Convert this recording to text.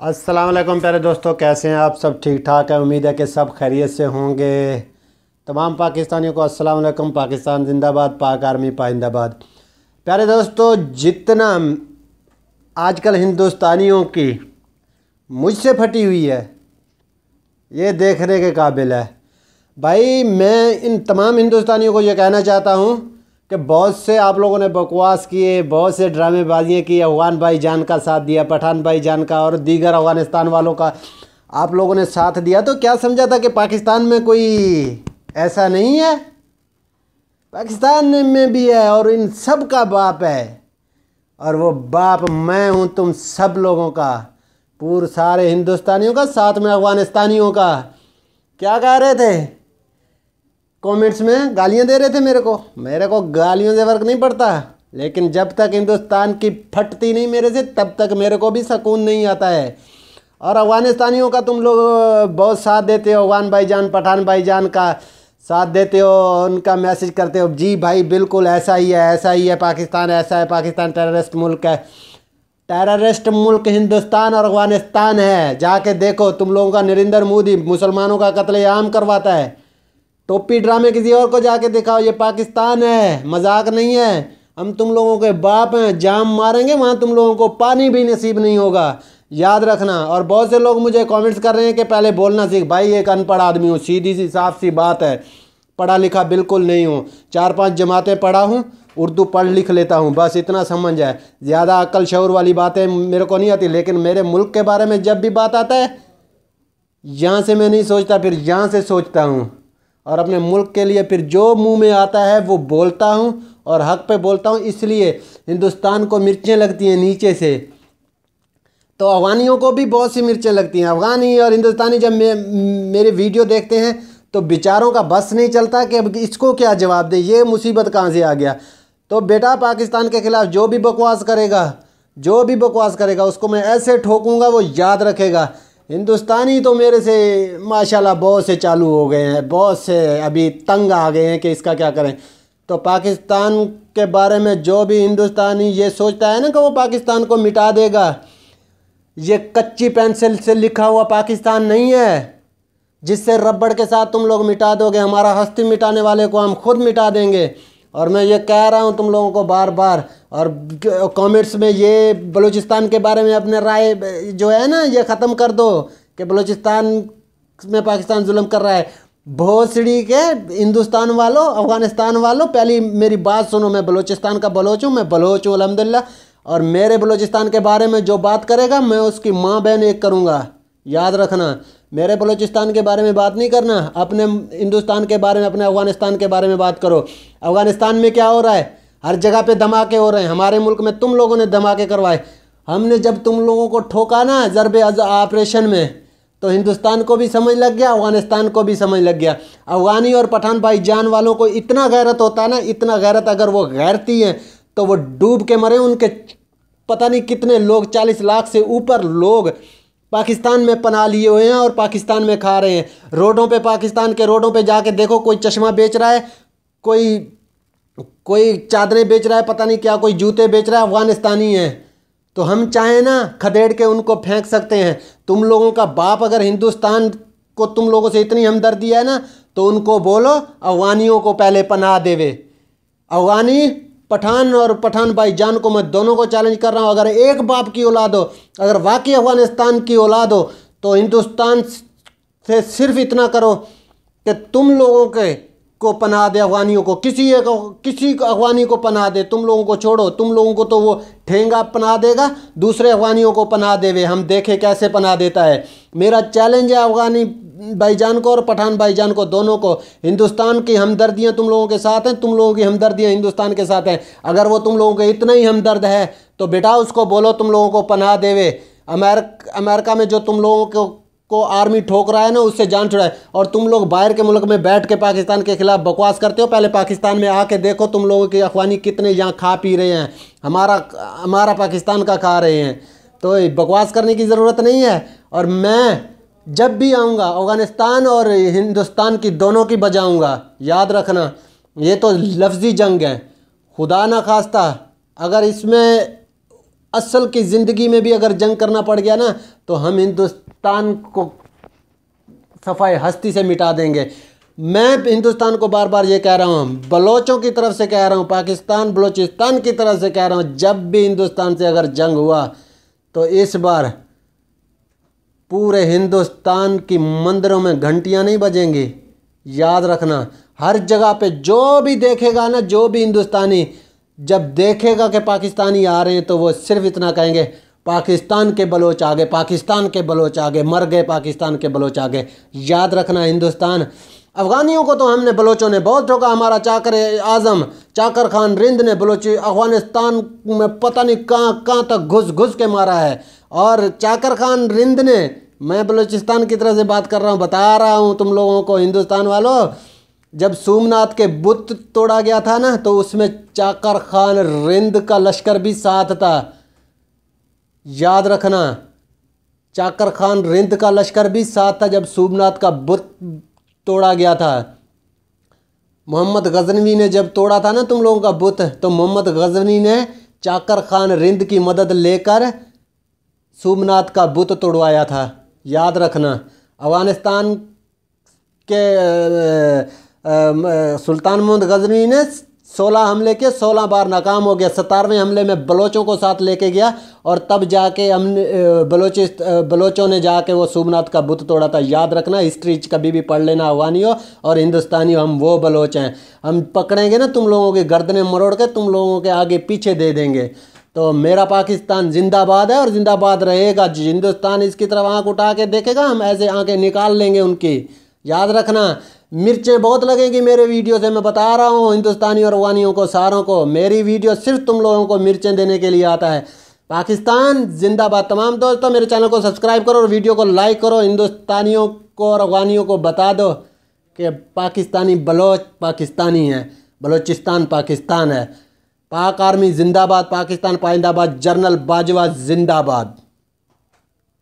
अस्सलाम प्यारे दोस्तों कैसे हैं आप सब ठीक ठाक है उम्मीद है कि सब खैरियत से होंगे तमाम पाकिस्तानियों को अस्सलाम पाकिस्तान जिंदाबाद पाक आर्मी पाइंदाबाद प्यारे दोस्तों जितना आजकल हिंदुस्तानियों की मुझसे फटी हुई है ये देखने के काबिल है भाई मैं इन तमाम हिंदुस्तानियों को ये कहना चाहता हूँ कि बहुत से आप लोगों ने बकवास किए बहुत से ड्रामेबाजियाँ की अफगान भाई जान का साथ दिया पठान भाई जान का और दीगर अफगानिस्तान वालों का आप लोगों ने साथ दिया तो क्या समझा था कि पाकिस्तान में कोई ऐसा नहीं है पाकिस्तान में भी है और इन सब का बाप है और वो बाप मैं हूँ तुम सब लोगों का पूरे सारे हिंदुस्तानियों का साथ में अफगानिस्तानियों का क्या कह रहे थे कमेंट्स में गालियां दे रहे थे मेरे को मेरे को गालियों से फर्क नहीं पड़ता लेकिन जब तक हिंदुस्तान की फटती नहीं मेरे से तब तक मेरे को भी सुकून नहीं आता है और अफगानिस्तानियों का तुम लोग बहुत साथ देते हो अफगान भाई जान पठान भाई जान का साथ देते हो उनका मैसेज करते हो जी भाई बिल्कुल ऐसा ही है ऐसा ही है पाकिस्तान ऐसा है पाकिस्तान टेररिस्ट मुल्क है टेररिस्ट मुल्क हिंदुस्तान और अफगानिस्तान है जाके देखो तुम लोगों का नरेंद्र मोदी मुसलमानों का कत्लेआम करवाता है टोपी ड्रामे किसी और को जाके दिखाओ ये पाकिस्तान है मजाक नहीं है हम तुम लोगों के बाप हैं जाम मारेंगे वहाँ तुम लोगों को पानी भी नसीब नहीं होगा याद रखना और बहुत से लोग मुझे कमेंट्स कर रहे हैं कि पहले बोलना सीख भाई एक अनपढ़ आदमी हूँ सीधी सी साफ सी बात है पढ़ा लिखा बिल्कुल नहीं हूँ चार पांच जमातें पढ़ा हूँ उर्दू पढ़ लिख लेता हूँ बस इतना समझ है ज़्यादा अक्ल शौर वाली बातें मेरे को नहीं आती लेकिन मेरे मुल्क के बारे में जब भी बात आता है यहाँ से मैं नहीं सोचता फिर यहाँ से सोचता हूँ और अपने मुल्क के लिए फिर जो मुंह में आता है वो बोलता हूँ और हक पे बोलता हूँ इसलिए हिंदुस्तान को मिर्चें लगती हैं नीचे से तो अफगानियों को भी बहुत सी मिर्चें लगती हैं अफगानी और हिंदुस्तानी जब मे, मेरे वीडियो देखते हैं तो बेचारों का बस नहीं चलता कि अब इसको क्या जवाब दे ये मुसीबत कहाँ से आ गया तो बेटा पाकिस्तान के ख़िलाफ़ जो भी बकवास करेगा जो भी बकवास करेगा उसको मैं ऐसे ठोकूँगा वो याद रखेगा हिंदुस्तानी तो मेरे से माशाल्लाह बहुत से चालू हो गए हैं बहुत से अभी तंग आ गए हैं कि इसका क्या करें तो पाकिस्तान के बारे में जो भी हिंदुस्तानी ये सोचता है ना कि वो पाकिस्तान को मिटा देगा ये कच्ची पेंसिल से लिखा हुआ पाकिस्तान नहीं है जिससे रबड़ के साथ तुम लोग मिटा दोगे हमारा हस्ती मिटाने वाले को हम खुद मिटा देंगे और मैं ये कह रहा हूँ तुम लोगों को बार बार और कमेंट्स में ये बलूचिस्तान के बारे में अपने राय जो है ना ये ख़त्म कर दो कि बलूचिस्तान में पाकिस्तान जुल्म कर रहा है भोसड़ी के हिंदुस्तान वालों अफ़गानिस्तान वालों पहली मेरी बात सुनो मैं बलूचिस्तान का बलोच हूँ मैं बलोच हूँ अलहमदिल्ला और मेरे बलूचिस्तान के बारे में जो बात करेगा मैं उसकी माँ बहन एक करूँगा याद रखना मेरे बलूचिस्तान के बारे में बात नहीं करना अपने हिंदुस्तान के बारे में अपने अफ़गानिस्तान के बारे में बात करो अफ़गानिस्तान में क्या हो रहा है हर जगह पे धमाके हो रहे हैं हमारे मुल्क में तुम लोगों ने धमाके करवाए हमने जब तुम लोगों को ठोका ना ज़रब ऑपरेशन में तो हिंदुस्तान को भी समझ लग गया अफ़गानिस्तान को भी समझ लग गया अफ़गानी और पठान भाई जान वालों को इतना गैरत होता है ना इतना गैरत अगर वो गैरती हैं तो वो डूब के मरे उनके पता नहीं कितने लोग चालीस लाख से ऊपर लोग पाकिस्तान में पना लिए हुए हैं और पाकिस्तान में खा रहे हैं रोडों पे पाकिस्तान के रोडों पे जाके देखो कोई चश्मा बेच रहा है कोई कोई चादरें बेच रहा है पता नहीं क्या कोई जूते बेच रहा है अफ़गानिस्तानी हैं तो हम चाहें ना खदेड़ के उनको फेंक सकते हैं तुम लोगों का बाप अगर हिंदुस्तान को तुम लोगों से इतनी हमदर्दी है ना तो उनको बोलो अफगानियों को पहले पना देवे अफगानी पठान और पठान भाई जान को मैं दोनों को चैलेंज कर रहा हूँ अगर एक बाप की औलाद हो अगर वाकई अफगानिस्तान की औलाद हो तो हिंदुस्तान से सिर्फ इतना करो कि तुम लोगों के को पनाह दे अफगानियों को किसी एक किसी अफगानी को पनाह दे तुम लोगों को छोड़ो तुम लोगों को तो वो ठेंगा पनाह देगा दूसरे अफगानियों को पनाह देवे हम देखें कैसे पनाह देता है मेरा चैलेंज है अफगानी भाईजान को और पठान भाईजान को दोनों को हिंदुस्तान की हमदर्दियाँ तुम लोगों के साथ हैं तुम लोगों की हमदर्दियाँ हिंदुस्तान के साथ हैं अगर वो तुम लोगों के इतना ही हमदर्द है तो बेटा उसको बोलो तुम लोगों को पनाह देवे अमेरिक अमेरिका में जो तुम लोगों को को आर्मी ठोक रहा है ना उससे जान छुड़ा है और तुम लोग बाहर के मुल्क में बैठ के पाकिस्तान के खिलाफ बकवास करते हो पहले पाकिस्तान में आके देखो तुम लोगों की अफवानी कितने यहाँ खा पी रहे हैं हमारा हमारा पाकिस्तान का खा रहे हैं तो बकवास करने की ज़रूरत नहीं है और मैं जब भी आऊँगा अफ़गानिस्तान और हिंदुस्तान की दोनों की बजाऊँगा याद रखना ये तो लफ्ज़ी जंग है खुदा ना खास्ता अगर इसमें असल की ज़िंदगी में भी अगर जंग करना पड़ गया ना तो हम हिंदुस्तान हिंदुस्तान को सफाई हस्ती से मिटा देंगे मैं हिंदुस्तान को बार बार ये कह रहा हूँ बलोचों की तरफ से कह रहा हूँ पाकिस्तान बलोचिस्तान की तरफ से कह रहा हूँ जब भी हिंदुस्तान से अगर जंग हुआ तो इस बार पूरे हिंदुस्तान की मंदिरों में घंटियाँ नहीं बजेंगी याद रखना हर जगह पे जो भी देखेगा ना जो भी हिंदुस्तानी जब देखेगा कि पाकिस्तानी आ रहे हैं तो वो सिर्फ इतना कहेंगे पाकिस्तान के बलोच आ गए पाकिस्तान के बलोच आ गए मर गए पाकिस्तान के बलोच आ गए याद रखना हिंदुस्तान अफगानियों को तो हमने बलोचों ने बहुत ठोका हमारा चाकर आज़म चाकर खान रिंद ने बलोची अफगानिस्तान में पता नहीं कहाँ कहाँ तक घुस घुस के मारा है और चाकर खान रिंद ने मैं बलूचिस्तान की तरफ से बात कर रहा हूँ बता रहा हूँ तुम लोगों को हिंदुस्तान वालों जब सोमनाथ के बुत तोड़ा गया था ना तो उसमें चाकर खान रिंद का लश्कर भी साथ था याद रखना चाकर खान रिंद का लश्कर भी साथ था जब सूबनाथ का बुत तोड़ा गया था मोहम्मद गजनवी ने जब तोड़ा था ना तुम लोगों का बुत तो मोहम्मद गजनवी ने चाकर खान रिंद की मदद लेकर सूबनाथ का बुत तोड़वाया था याद रखना अफगानिस्तान के सुल्तान मोहम्मद गजनवी ने सोलह हमले के सोलह बार नाकाम हो गया सतारवें हमले में बलोचों को साथ लेके गया और तब जाके हमने बलोचि बलोचों ने जाके वो सोमनाथ का बुत तोड़ा था याद रखना हिस्ट्री कभी भी पढ़ लेना अफगानियों और हिंदुस्तानी हम वो बलोच हैं हम पकड़ेंगे ना तुम लोगों की गर्दने मरोड़ के तुम लोगों के आगे पीछे दे देंगे तो मेरा पाकिस्तान जिंदाबाद है और जिंदाबाद रहेगा हिंदुस्तान इसकी तरफ आँख उठा के देखेगा हम ऐसे आँखें निकाल लेंगे उनकी याद रखना मिर्चें बहुत लगेंगी मेरे वीडियो से मैं बता रहा हूँ हिंदुस्तानी और अफगानियों को सारों को मेरी वीडियो सिर्फ तुम लोगों को मिर्चें देने के लिए आता है पाकिस्तान जिंदाबाद तमाम दोस्तों मेरे चैनल को सब्सक्राइब करो और वीडियो को लाइक करो हिंदुस्तानियों को और अफगानियों को बता दो कि पाकिस्तानी बलोच पाकिस्तानी है बलोचिस्तान पाकिस्तान है पाक आर्मी जिंदाबाद पाकिस्तान पाइंदाबाद जनरल बाजवा जिंदाबाद